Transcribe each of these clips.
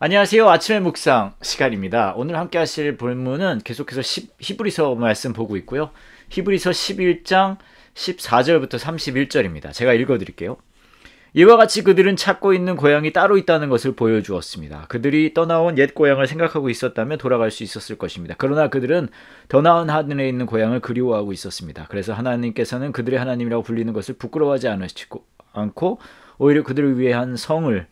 안녕하세요. 아침의 묵상 시간입니다. 오늘 함께 하실 본문은 계속해서 히브리서 말씀 보고 있고요. 히브리서 11장 14절부터 31절입니다. 제가 읽어 드릴게요. 이와 같이 그들은 찾고 있는 고향이 따로 있다는 것을 보여주었습니다. 그들이 떠나온 옛 고향을 생각하고 있었다면 돌아갈 수 있었을 것입니다. 그러나 그들은 더 나은 하늘에 있는 고향을 그리워하고 있었습니다. 그래서 하나님께서는 그들의 하나님이라고 불리는 것을 부끄러워하지 않으시고 않고 오히려 그들을 위해 한 성을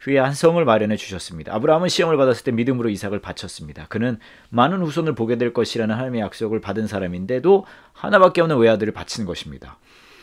휴의한 성을 마련해 주셨습니다. 아브라함은 시험을 받았을 때 믿음으로 이삭을 바쳤습니다. 그는 많은 후손을 보게 될 것이라는 하나님의 약속을 받은 사람인데도 하나밖에 없는 외아들을 바친 것입니다.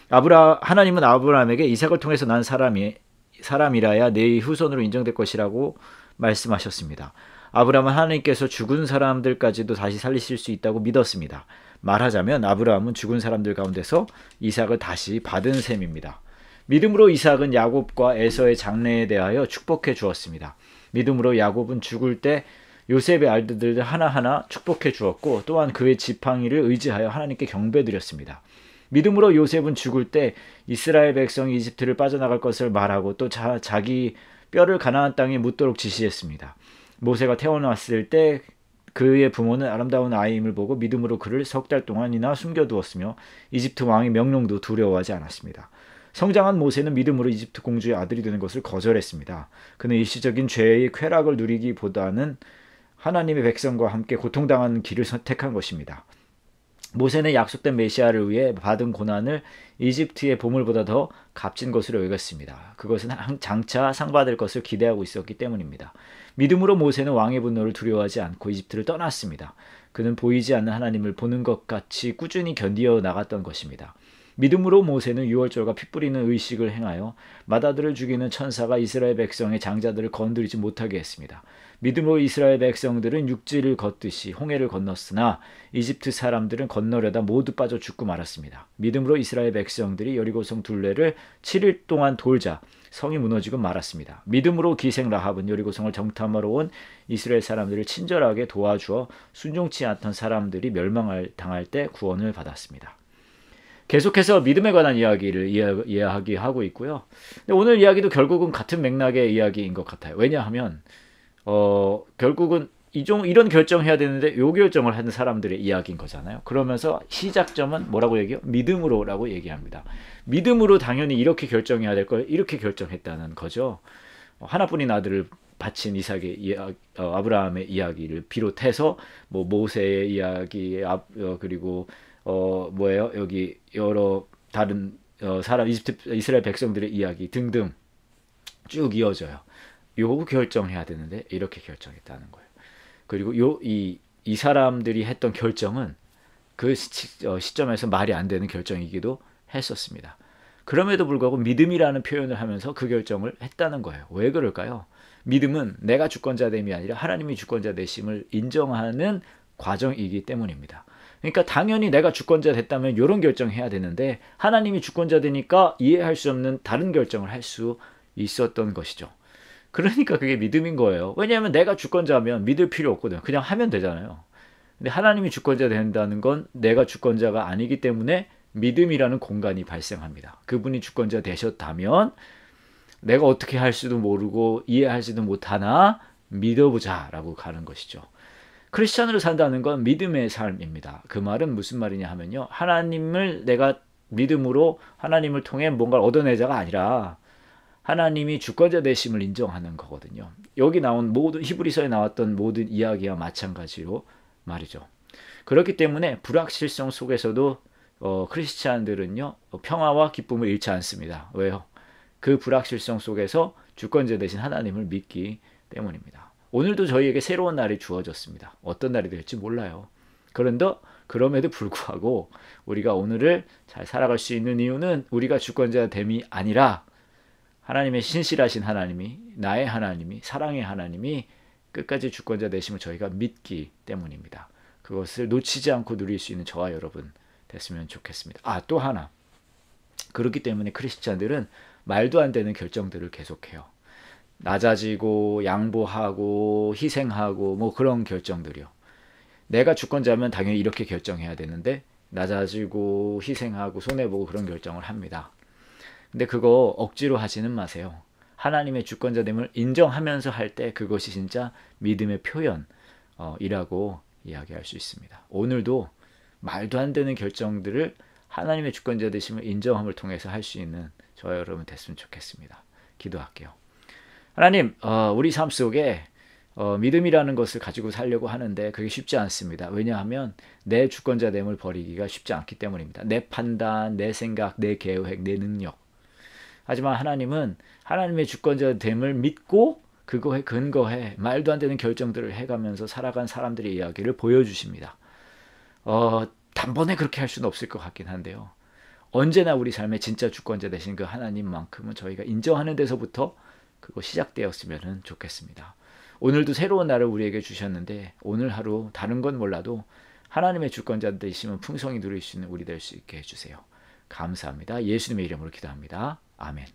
아브라 하나님은 아브라함에게 이삭을 통해서 난 사람이 사람이라야 내 후손으로 인정될 것이라고 말씀하셨습니다. 아브라함은 하나님께서 죽은 사람들까지도 다시 살리실 수 있다고 믿었습니다. 말하자면 아브라함은 죽은 사람들 가운데서 이삭을 다시 받은 셈입니다. 믿음으로 이삭은 야곱과 에서의 장래에 대하여 축복해 주었습니다. 믿음으로 야곱은 죽을 때 요셉의 알들을 하나하나 축복해 주었고 또한 그의 지팡이를 의지하여 하나님께 경배드렸습니다. 믿음으로 요셉은 죽을 때 이스라엘 백성이 이집트를 빠져나갈 것을 말하고 또 자, 자기 뼈를 가나안 땅에 묻도록 지시했습니다. 모세가 태어났을 때 그의 부모는 아름다운 아이임을 보고 믿음으로 그를 석 달 동안이나 숨겨두었으며 이집트 왕의 명령도 두려워하지 않았습니다. 성장한 모세는 믿음으로 이집트 공주의 아들이 되는 것을 거절했습니다. 그는 일시적인 죄의 쾌락을 누리기보다는 하나님의 백성과 함께 고통당하는 길을 선택한 것입니다. 모세는 약속된 메시아를 위해 받은 고난을 이집트의 보물보다 더 값진 것으로 여겼습니다. 그것은 장차 상받을 것을 기대하고 있었기 때문입니다. 믿음으로 모세는 왕의 분노를 두려워하지 않고 이집트를 떠났습니다. 그는 보이지 않는 하나님을 보는 것 같이 꾸준히 견디어 나갔던 것입니다. 믿음으로 모세는 유월절과 피 뿌리는 의식을 행하여 마다들을 죽이는 천사가 이스라엘 백성의 장자들을 건드리지 못하게 했습니다. 믿음으로 이스라엘 백성들은 육지를 걷듯이 홍해를 건넜으나 이집트 사람들은 건너려다 모두 빠져 죽고 말았습니다. 믿음으로 이스라엘 백성들이 여리고성 둘레를 7일 동안 돌자 성이 무너지고 말았습니다. 믿음으로 기생 라합은 여리고성을 정탐하러 온 이스라엘 사람들을 친절하게 도와주어 순종치 않던 사람들이 멸망을 당할 때 구원을 받았습니다. 계속해서 믿음에 관한 이야기를 이야, 기하고 있고요. 근데 오늘 이야기도 결국은 같은 맥락의 이야기인 것 같아요. 왜냐하면 어, 결국은 이종 이런 결정해야 되는데 요 결정을 하 사람들의 이야기인 거잖아요. 그러면서 시작점은 뭐라고 얘기요 믿음으로라고 얘기합니다. 믿음으로 당연히 이렇게 결정해야 될 걸 이렇게 결정했다는 거죠. 하나뿐인 아들을 바친 이삭의 이야기, 어, 아브라함의 이야기를 비롯해서 뭐 모세의 이야기, 아, 어, 그리고 어 뭐예요? 여기 여러 다른 어, 사람 이집트 이스라엘 백성들의 이야기 등등 쭉 이어져요. 요거 결정해야 되는데 이렇게 결정했다는 거예요. 그리고 요 이 이 사람들이 했던 결정은 그 시, 어, 시점에서 말이 안 되는 결정이기도 했었습니다. 그럼에도 불구하고 믿음이라는 표현을 하면서 그 결정을 했다는 거예요. 왜 그럴까요? 믿음은 내가 주권자 됨이 아니라 하나님이 주권자 되심을 인정하는 과정이기 때문입니다. 그러니까 당연히 내가 주권자 됐다면 이런 결정해야 되는데 하나님이 주권자 되니까 이해할 수 없는 다른 결정을 할 수 있었던 것이죠. 그러니까 그게 믿음인 거예요. 왜냐하면 내가 주권자면 믿을 필요 없거든요. 그냥 하면 되잖아요. 근데 하나님이 주권자 된다는 건 내가 주권자가 아니기 때문에 믿음이라는 공간이 발생합니다. 그분이 주권자 되셨다면 내가 어떻게 할지도 모르고 이해할지도 못하나 믿어보자 라고 가는 것이죠. 크리스천으로 산다는 건 믿음의 삶입니다. 그 말은 무슨 말이냐 하면요. 하나님을 내가 믿음으로 하나님을 통해 뭔가를 얻어내자가 아니라 하나님이 주권자 되심을 인정하는 거거든요. 여기 나온 모든 히브리서에 나왔던 모든 이야기와 마찬가지로 말이죠. 그렇기 때문에 불확실성 속에서도 어, 크리스찬들은요 평화와 기쁨을 잃지 않습니다. 왜요? 그 불확실성 속에서 주권자 되신 하나님을 믿기 때문입니다. 오늘도 저희에게 새로운 날이 주어졌습니다. 어떤 날이 될지 몰라요. 그런데 그럼에도 불구하고 우리가 오늘을 잘 살아갈 수 있는 이유는 우리가 주권자 됨이 아니라 하나님의 신실하신 하나님이 나의 하나님이 사랑의 하나님이 끝까지 주권자 되심을 저희가 믿기 때문입니다. 그것을 놓치지 않고 누릴 수 있는 저와 여러분 됐으면 좋겠습니다. 아또 하나 그렇기 때문에 크리스찬들은 말도 안 되는 결정들을 계속해요. 낮아지고 양보하고 희생하고 뭐 그런 결정들이요. 내가 주권자면 당연히 이렇게 결정해야 되는데 낮아지고 희생하고 손해보고 그런 결정을 합니다. 근데 그거 억지로 하지는 마세요. 하나님의 주권자됨을 인정하면서 할 때 그것이 진짜 믿음의 표현이라고 어, 이야기할 수 있습니다. 오늘도 말도 안 되는 결정들을 하나님의 주권자 되심을 인정함을 통해서 할 수 있는 저와 여러분 됐으면 좋겠습니다. 기도할게요. 하나님, 어, 우리 삶 속에 어, 믿음이라는 것을 가지고 살려고 하는데 그게 쉽지 않습니다. 왜냐하면 내 주권자 됨을 버리기가 쉽지 않기 때문입니다. 내 판단, 내 생각, 내 계획, 내 능력. 하지만 하나님은 하나님의 주권자 됨을 믿고 그거에 근거해 말도 안 되는 결정들을 해가면서 살아간 사람들의 이야기를 보여주십니다. 어, 단번에 그렇게 할 수는 없을 것 같긴 한데요. 언제나 우리 삶의 진짜 주권자 되신 그 하나님만큼은 저희가 인정하는 데서부터 그거 시작되었으면 좋겠습니다. 오늘도 새로운 날을 우리에게 주셨는데 오늘 하루 다른 건 몰라도 하나님의 주권자 되심은 풍성히 누릴 수 있는 우리 될 수 있게 해주세요. 감사합니다. 예수님의 이름으로 기도합니다. 아멘.